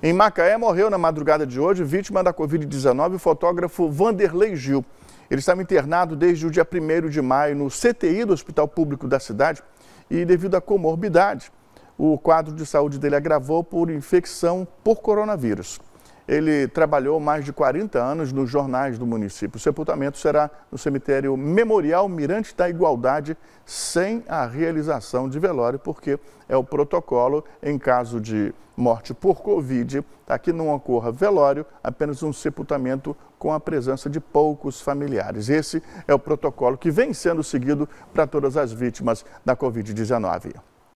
Em Macaé, morreu na madrugada de hoje, vítima da Covid-19, o fotógrafo Vanderlei Gil. Ele estava internado desde o dia 1 de maio no CTI do Hospital Público da cidade e, devido à comorbidade, o quadro de saúde dele agravou por infecção por coronavírus. Ele trabalhou mais de 40 anos nos jornais do município. O sepultamento será no cemitério Memorial Mirante da Igualdade, sem a realização de velório, porque é o protocolo em caso de morte por Covid, para tá? que não ocorra velório, apenas um sepultamento com a presença de poucos familiares. Esse é o protocolo que vem sendo seguido para todas as vítimas da Covid-19.